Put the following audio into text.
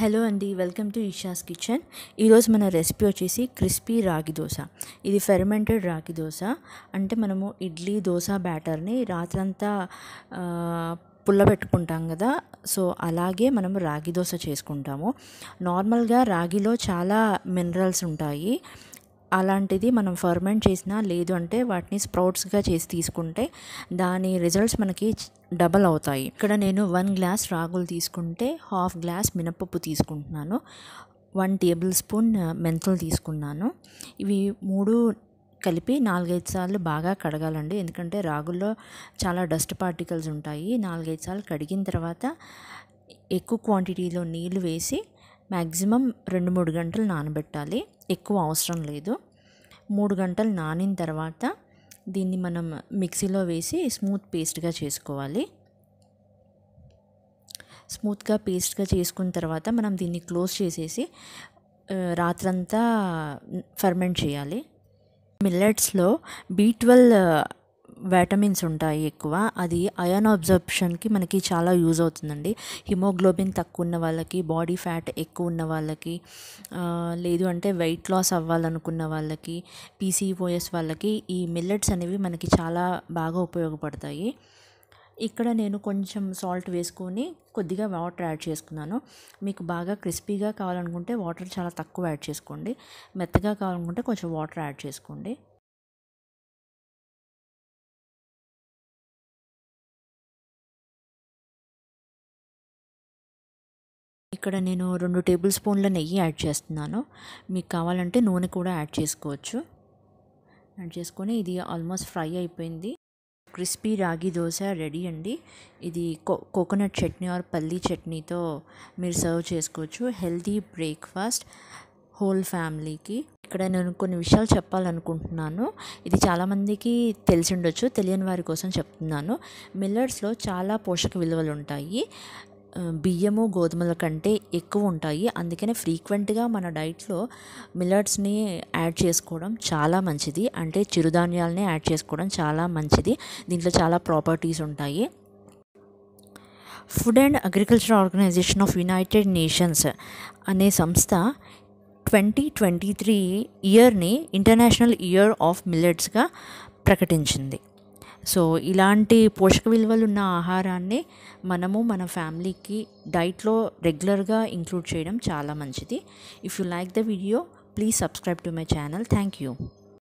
hello అండి welcome to ఇషాస్ kitchen ఈరోజు మన రెసిపీ వచ్చేసి క్రిస్పీ రాగి దోశ ఇది ఫెర్మెంటెడ్ రాగి దోశ అంటే మనము ఇడ్లీ దోశ బ్యాటర్ని రాత్రంతా పుల్లబెట్టుకుంటాం కదా సో అలాగే మనం రాగి దోశ చేసుకుంటాము నార్మల్గా రాగిలో చాలా మినరల్స్ ఉంటాయి అలాంటిది మనం ఫర్మెంట్ చేసినా లేదు అంటే వాటిని స్ప్రౌట్స్గా చేసి తీసుకుంటే దాని రిజల్ట్స్ మనకి డబల్ అవుతాయి ఇక్కడ నేను వన్ గ్లాస్ రాగులు తీసుకుంటే హాఫ్ గ్లాస్ మినపప్పు తీసుకుంటున్నాను వన్ టేబుల్ స్పూన్ మెంతులు తీసుకున్నాను ఇవి మూడు కలిపి నాలుగైదు సార్లు బాగా కడగాలండి ఎందుకంటే రాగుల్లో చాలా డస్ట్ పార్టికల్స్ ఉంటాయి నాలుగైదు సార్లు కడిగిన తర్వాత ఎక్కువ క్వాంటిటీలో నీళ్ళు వేసి మ్యాక్సిమం రెండు మూడు గంటలు నానబెట్టాలి ఎక్కువ అవసరం లేదు మూడు గంటలు నానిన తర్వాత దీన్ని మనం మిక్సీలో వేసి స్మూత్ పేస్ట్గా చేసుకోవాలి స్మూత్గా పేస్ట్గా చేసుకున్న తర్వాత మనం దీన్ని క్లోజ్ చేసేసి రాత్రంతా ఫర్మెంట్ చేయాలి మిల్లెట్స్లో బీ ట్వెల్వ్ వైటమిన్స్ ఉంటాయి ఎక్కువ అది అయాన్ అబ్జర్ప్షన్కి మనకి చాలా యూజ్ అవుతుందండి హిమోగ్లోబిన్ తక్కువ ఉన్న వాళ్ళకి బాడీ ఫ్యాట్ ఎక్కువ ఉన్న వాళ్ళకి లేదు అంటే వెయిట్ లాస్ అవ్వాలనుకున్న వాళ్ళకి పీసీఓఎస్ వాళ్ళకి ఈ మిల్లెట్స్ అనేవి మనకి చాలా బాగా ఉపయోగపడతాయి ఇక్కడ నేను కొంచెం సాల్ట్ వేసుకొని కొద్దిగా వాటర్ యాడ్ చేసుకున్నాను మీకు బాగా క్రిస్పీగా కావాలనుకుంటే వాటర్ చాలా తక్కువ యాడ్ చేసుకోండి మెత్తగా కావాలనుకుంటే కొంచెం వాటర్ యాడ్ చేసుకోండి ఇక్కడ నేను రెండు టేబుల్ స్పూన్ల నెయ్యి యాడ్ చేస్తున్నాను మీకు కావాలంటే నూనె కూడా యాడ్ చేసుకోవచ్చు యాడ్ చేసుకొని ఇది ఆల్మోస్ట్ ఫ్రై అయిపోయింది క్రిస్పీ రాగి దోశ రెడీ అండి ఇది కో కోకోనట్ చట్నీ ఆర్ పల్లీ చట్నీతో మీరు సర్వ్ చేసుకోవచ్చు హెల్తీ బ్రేక్ఫాస్ట్ హోల్ ఫ్యామిలీకి ఇక్కడ నేను కొన్ని విషయాలు చెప్పాలనుకుంటున్నాను ఇది చాలామందికి తెలిసి ఉండొచ్చు తెలియని వారి కోసం చెప్తున్నాను మిల్లర్స్లో చాలా పోషక విలువలు ఉంటాయి బియ్యము గోధుమల కంటే ఎక్కువ ఉంటాయి అందుకనే ఫ్రీక్వెంట్గా మన డైట్లో మిల్లట్స్ని యాడ్ చేసుకోవడం చాలా మంచిది అంటే చిరుధాన్యాలని యాడ్ చేసుకోవడం చాలా మంచిది దీంట్లో చాలా ప్రాపర్టీస్ ఉంటాయి food and agriculture organisation of United Nations అనే సంస్థ ట్వంటీ ట్వంటీ త్రీ ఇయర్ని ఇంటర్నేషనల్ ఇయర్ ఆఫ్ మిల్లెట్స్గా ప్రకటించింది సో ఇలాంటి పోషక విలువలు ఉన్న ఆహారాన్ని మనము మన ఫ్యామిలీకి డైట్లో రెగ్యులర్గా ఇంక్లూడ్ చేయడం చాలా మంచిది if you like the video please subscribe to my channel thank you